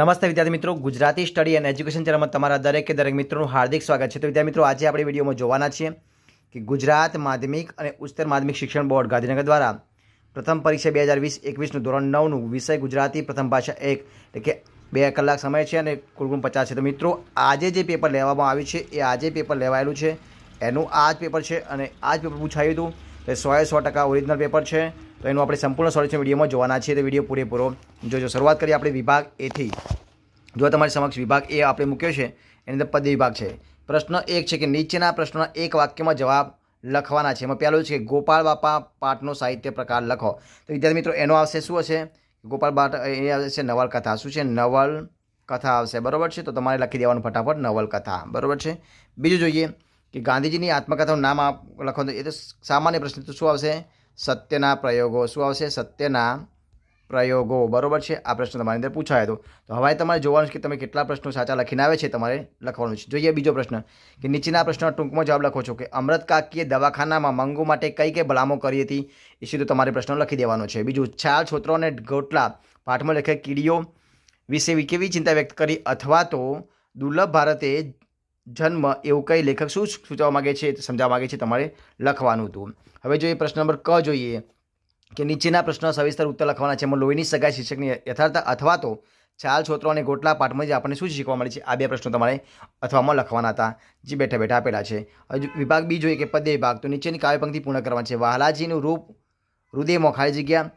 નમસ્તે વિદ્યાર્થી મિત્રો ગુજરાતી સ્ટડી એન્ડ એજ્યુકેશન ચેનલમાં તમારા દરેકે દરેક મિત્રોનું હાર્દિક સ્વાગત છે તો વિદ્યાર્થી મિત્રો આજે આપણે વિડીયોમાં જોવાના છીએ કે ગુજરાત માધ્યમિક અને ઉચ્ચતર માધ્યમિક શિક્ષણ બોર્ડ ગાંધીનગર દ્વારા પ્રથમ પરીક્ષા બે હજાર વીસ એકવીસનું ધોરણ નવનું વિષય ગુજરાતી પ્રથમ ભાષા એક એટલે કે બે કલાક સમય છે અને કુલ પચાસ છે તો મિત્રો આજે જે પેપર લેવામાં આવ્યું છે એ આજે પેપર લેવાયેલું છે એનું આ જ પેપર છે અને આ જ પેપર પૂછાયું હતું તો એ સો ટકા ઓરિજિનલ પેપર છે તો એનું આપણે સંપૂર્ણ સોલ્યુશન વિડીયોમાં જોવાના છીએ તો વિડીયો પૂરેપૂરો જોજો શરૂઆત કરીએ આપણે વિભાગ એથી જો તમારી સમક્ષ વિભાગ એ આપણે મૂક્યો છે એની અંદર પદ વિભાગ છે પ્રશ્ન એક છે કે નીચેના પ્રશ્નના એક વાક્યમાં જવાબ લખવાના છે એમાં પહેલું છે કે ગોપાલ બાપા પાઠનો સાહિત્ય પ્રકાર લખો તો વિદ્યાર્થી મિત્રો એનો આવશે શું હશે ગોપાલ બાટ એ આવશે નવલકથા શું છે નવલકથા આવશે બરાબર છે તો તમારે લખી દેવાનું ફટાફટ નવલકથા બરાબર છે બીજું જોઈએ કે ગાંધીજીની આત્મકથાનું નામ આપ લખો તો એ તો સામાન્ય પ્રશ્ન તો શું આવશે સત્યના પ્રયોગો શું આવશે સત્યના પ્રયોગો બરાબર છે આ પ્રશ્ન તમારી અંદર પૂછાય હતો તો હવે તમારે જોવાનું છે કે તમે કેટલા પ્રશ્નો સાચા લખીને આવે છે તમારે લખવાનું છે જોઈએ બીજો પ્રશ્ન કે નીચેના પ્રશ્નનો ટૂંકમાં જવાબ લખો છો કે અમૃત કાકીએ દવાખાનામાં મંગુ માટે કઈ કઈ ભલામો કરી હતી એ સીધો તમારે પ્રશ્ન લખી દેવાનો છે બીજું છાલ છોતરો અને ગોટલા પાઠમાં લખે કીડીઓ વિશે કેવી ચિંતા વ્યક્ત કરી અથવા તો દુર્લભ ભારતે જન્મ એવું કઈ લેખક શું સૂચવવા માગે છે સમજાવવા માગે છે તમારે લખવાનું હતું હવે જોઈએ પ્રશ્ન નંબર ક જોઈએ કે નીચેના પ્રશ્ન સવિસ્તર ઉત્તર લખવાના છે એમાં લોહીની સગાઈ શિક્ષકની યથાર્થ અથવા તો ચાલ છોતરો અને ગોટલા પાઠમાંથી આપણને શું શીખવા મળે છે આ બે પ્રશ્નો તમારે અથવામાં લખવાના હતા જે બેઠા બેઠા આપેલા છે હજુ વિભાગ બી જોઈએ કે પદ્ય વિભાગ તો નીચેની કાવ્ય પૂર્ણ કરવાના છે વાલાજીનું રૂપ હૃદયમાં ખાલી જગ્યા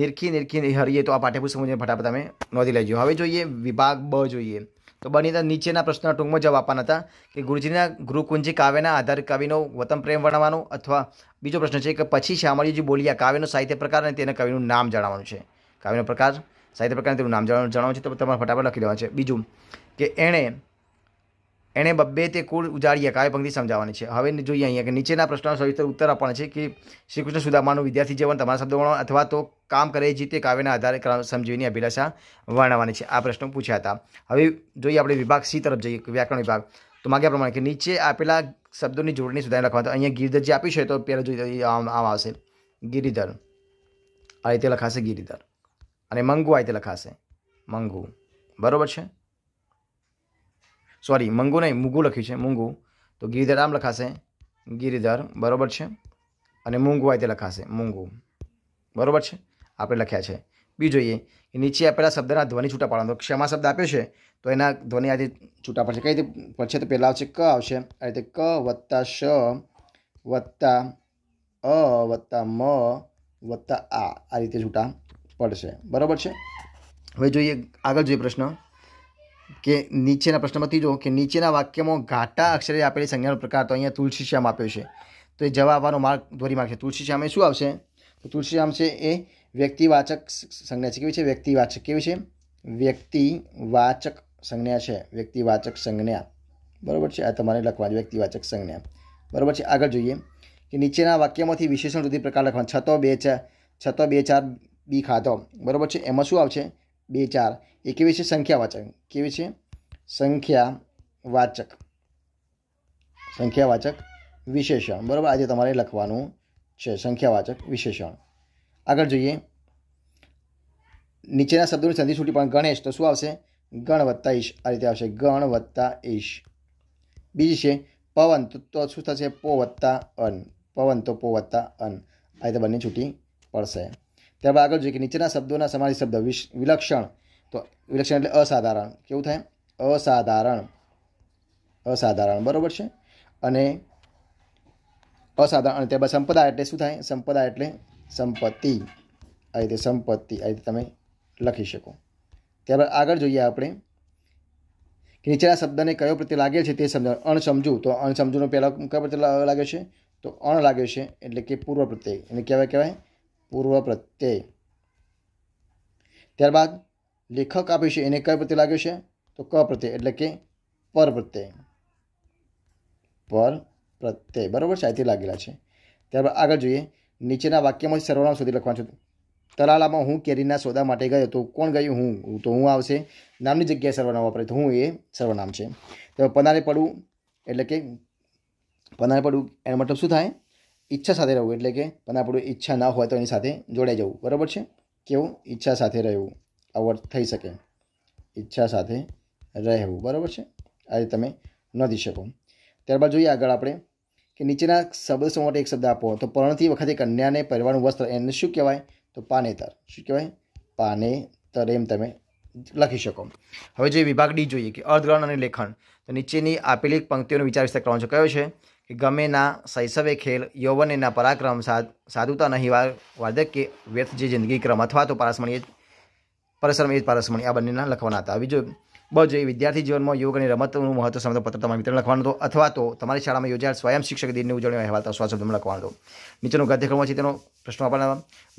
નિરખી નિરખી હરીએ તો આ પાઠ્યપુસ્તક મુજબ ફટાફટ તમે નોંધી લેજો હવે જોઈએ વિભાગ બ જોઈએ તો બની હતા નીચેના પ્રશ્નના ટૂંકમાં જવાબ આપવાના હતા કે ગુરુજીના ગુરુકુંજી કાવ્યના આધાર કવિનો વતન પ્રેમ વર્ણવાનો અથવા બીજો પ્રશ્ન છે કે પછી શ્યામળીજી બોલ્યા કાવ્યનો સાહિત્ય પ્રકાર અને તેના કવિનું નામ જણાવવાનું છે કાવ્યનો પ્રકાર સાહિત્ય પ્રકાર તેનું નામ જણાવવાનું છે તો તમારે ફટાફટ લખી દેવાનું છે બીજું કે એણે એણે બબ્બે તે કુળ ઉજાડીએ કાવ્ય પંક્તિ સમજાવવાની છે હવે જોઈએ અહીંયા કે નીચેના પ્રશ્નનો સવિસ્તર ઉત્તર આપવાનો છે કે શ્રી કૃષ્ણ સુદામાનું વિદ્યાર્થી જીવન તમારા શબ્દો વર્ણો અથવા તો કામ કરે તે કાવ્યના આધારે સમજીની અભિલાષા વર્ણવવાની છે આ પ્રશ્નો પૂછ્યા હતા હવે જોઈએ આપણે વિભાગ સી તરફ જઈએ વ્યાકરણ વિભાગ તો માગ્યા પ્રમાણે કે નીચે આપેલા શબ્દોની જોડણી સુધારી લખવા તો અહીંયા ગિરિધર જે આપ્યું છે તો પહેલાં જોઈ આમ આવશે ગિરિધર આ રીતે લખાશે ગિરિધર અને મંગુ આ રીતે લખાશે મંગુ બરાબર છે સોરી મંગુ નહીં મૂંગું લખ્યું છે મૂંગુ તો ગિરિધર આમ લખાશે ગિરિધર બરાબર છે અને મૂંગુ આ રીતે લખાશે મૂંગુ બરાબર છે આપણે લખ્યા છે બી જોઈએ કે નીચે આપેલા શબ્દના ધ્વનિ છૂટા પાડવાનો ક્ષમા શબ્દ આપ્યો છે તો એના ધ્વનિ આ છૂટા પડશે કઈ રીતે પડશે તો પહેલાં આવશે ક આવશે આ રીતે ક વત્તા શ વત્તા અ વત્તા મ વત્તા આ આ રીતે છૂટા પડશે બરાબર છે હવે જોઈએ આગળ જોઈએ પ્રશ્ન કે નીચેના પ્રશ્નમાંથી જો કે નીચેના વાક્યમાં ઘાટા અક્ષરે આપેલી સંજ્ઞાનો પ્રકાર તો અહીંયા તુલસીશ્યામ આપ્યો છે તો એ જવાબ આવવાનો માર્ગ ધોરી માર્ગ છે તુલસીશ્યામે શું આવશે તો તુલસીશ્યામ છે એ વ્યક્તિવાચક સંજ્ઞા છે કેવી છે વ્યક્તિવાચક કેવી છે વ્યક્તિવાચક સંજ્ઞા છે વ્યક્તિવાચક સંજ્ઞા બરાબર છે આ તમારે લખવાની વ્યક્તિવાચક સંજ્ઞા બરાબર છે આગળ જોઈએ કે નીચેના વાક્યમાંથી વિશેષણ સુધી પ્રકાર લખવાનો છતો બે ચાર છતો બે ચાર બી ખાધો બરાબર છે એમાં શું આવશે બે ચાર એ કેવી છે સંખ્યાવાચક કેવી છે સંખ્યા વાચક સંખ્યાવાચક વિશેષણ બરાબર આજે તમારે લખવાનું છે સંખ્યાવાચક વિશેષણ આગળ જોઈએ નીચેના શબ્દોની સંધિ છૂટી પણ ગણેશ તો શું આવશે ગણ વત્તા ઈશ આ રીતે આવશે ગણ વત્તા ઈશ બીજી છે પવન તો શું થશે પો વત્તા અન પવન તો પો વત્તા અન આ રીતે બંને છૂટી પડશે ત્યારબાદ આગળ જોઈએ કે નીચેના શબ્દોના સમાધિ શબ્દ વિશ વિલક્ષણ તો વિલક્ષણ એટલે અસાધારણ કેવું થાય અસાધારણ અસાધારણ બરાબર છે અને અસાધારણ અને ત્યારબાદ સંપદા એટલે શું થાય સંપદા એટલે સંપત્તિ આ રીતે સંપત્તિ આ રીતે તમે લખી શકો ત્યારબાદ આગળ જોઈએ આપણે કે નીચેના શબ્દને કયો પ્રત્યે લાગે છે તે સમજાવ અણસમજુ તો અણસમજુનો પહેલાં કયો પ્રત્યે લાગે છે તો અણ લાગે છે એટલે કે પૂર્વ પ્રત્યે એને કહેવાય કહેવાય પૂર્વ પ્રત્યય ત્યારબાદ લેખક આપ્યું છે એને કઈ પ્રત્યય લાગ્યો છે તો ક પ્રત્યય એટલે કે પર પ્રત્યય પર પ્રત્યય બરાબર સાહિત્ય લાગેલા છે ત્યારબાદ આગળ જોઈએ નીચેના વાક્યમાં સર્વનામ સુધી લખવાનું છે તલાલામાં હું કેરીના સોદા માટે ગયો તો કોણ ગયું હું તો હું આવશે નામની જગ્યાએ સર્વનામ વાપરે તો હું એ સર્વનામ છે તો પનારે પડવું એટલે કે પનારે પડવું એનો મતલબ શું થાય ઈચ્છા સાથે રહેવું એટલે કે પણ આપણું ઈચ્છા ના હોય તો એની સાથે જોડાઈ જવું બરાબર છે કેવું ઈચ્છા સાથે રહેવું આ થઈ શકે ઈચ્છા સાથે રહેવું બરાબર છે આ રીતે તમે નોંધી શકો ત્યારબાદ જોઈએ આગળ આપણે કે નીચેના શબ્દ સમૂહ માટે એક શબ્દ આપો તો પરણતી વખતે કન્યાને પહેરવાનું વસ્ત્ર એને શું કહેવાય તો પાનેતર શું કહેવાય પાનેતર એમ તમે લખી શકો હવે જોઈએ વિભાગ ડી જોઈએ કે અર્ધગ્રહણ અને લેખન તો નીચેની આપેલી પંક્તિઓનો વિચાર વિસ્તાર કરવાનો છે કયો છે કે ગમે ના શૈશવે ખેલ યૌવનેના પરાક્રમ પરાક્રમ સાધુતા નહીં વાદક કે વ્યર્થ જે જિંદગી ક્રમ અથવા તો પારસમણી પરસરમ એ જ પારસમણી આ બંનેના લખવાના હતા બીજું બસ એ વિદ્યાર્થી જીવનમાં યોગ અને રમતનું મહત્વ સમજો પત્ર તમારા મિત્રને લખવાનો હતો અથવા તો તમારી શાળામાં યોજાયેલ સ્વયં શિક્ષક દિનની ઉજવણી અહેવાલ તો સ્વાસ્થ્ય તમને લખવાનો હતો નીચેનો ગદ્યક્રમ છે તેનો પ્રશ્નો આપવાના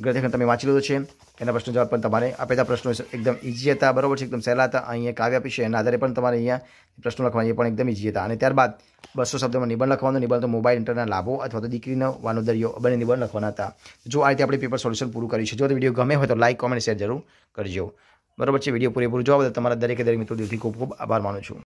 ગદ્યક્રમ તમે વાંચી લીધો છે એના પ્રશ્નો જવાબ પણ તમારે આપેલા પ્રશ્નો એકદમ ઇઝી હતા બરોબર છે એકદમ સહેલા હતા અહીંયા કાવ્ય આપી છે એના આધારે પણ તમારે અહીંયા પ્રશ્નો લખવાના એ પણ એકદમ ઇઝી હતા અને ત્યારબાદ બસો શબ્દમાં નિબંધ લખવાનો નિબંધ તો મોબાઈલ ઇન્ટરના લાભો અથવા તો દીકરીનો વાનોદરિયો બંને નિબંધ લખવાના હતા જો આ રીતે આપણે પેપર સોલ્યુશન પૂરું કર્યું છે જો વિડીયો ગમે હોય તો લાઇક કોમેન્ટ શેર જરૂર કરજો બરાબર છે વિડીયો પૂરેપૂરો જોવા બદલ તમારા દરેકે દરેક મિત્રો દિલથી ખૂબ ખૂબ આભાર માનું છું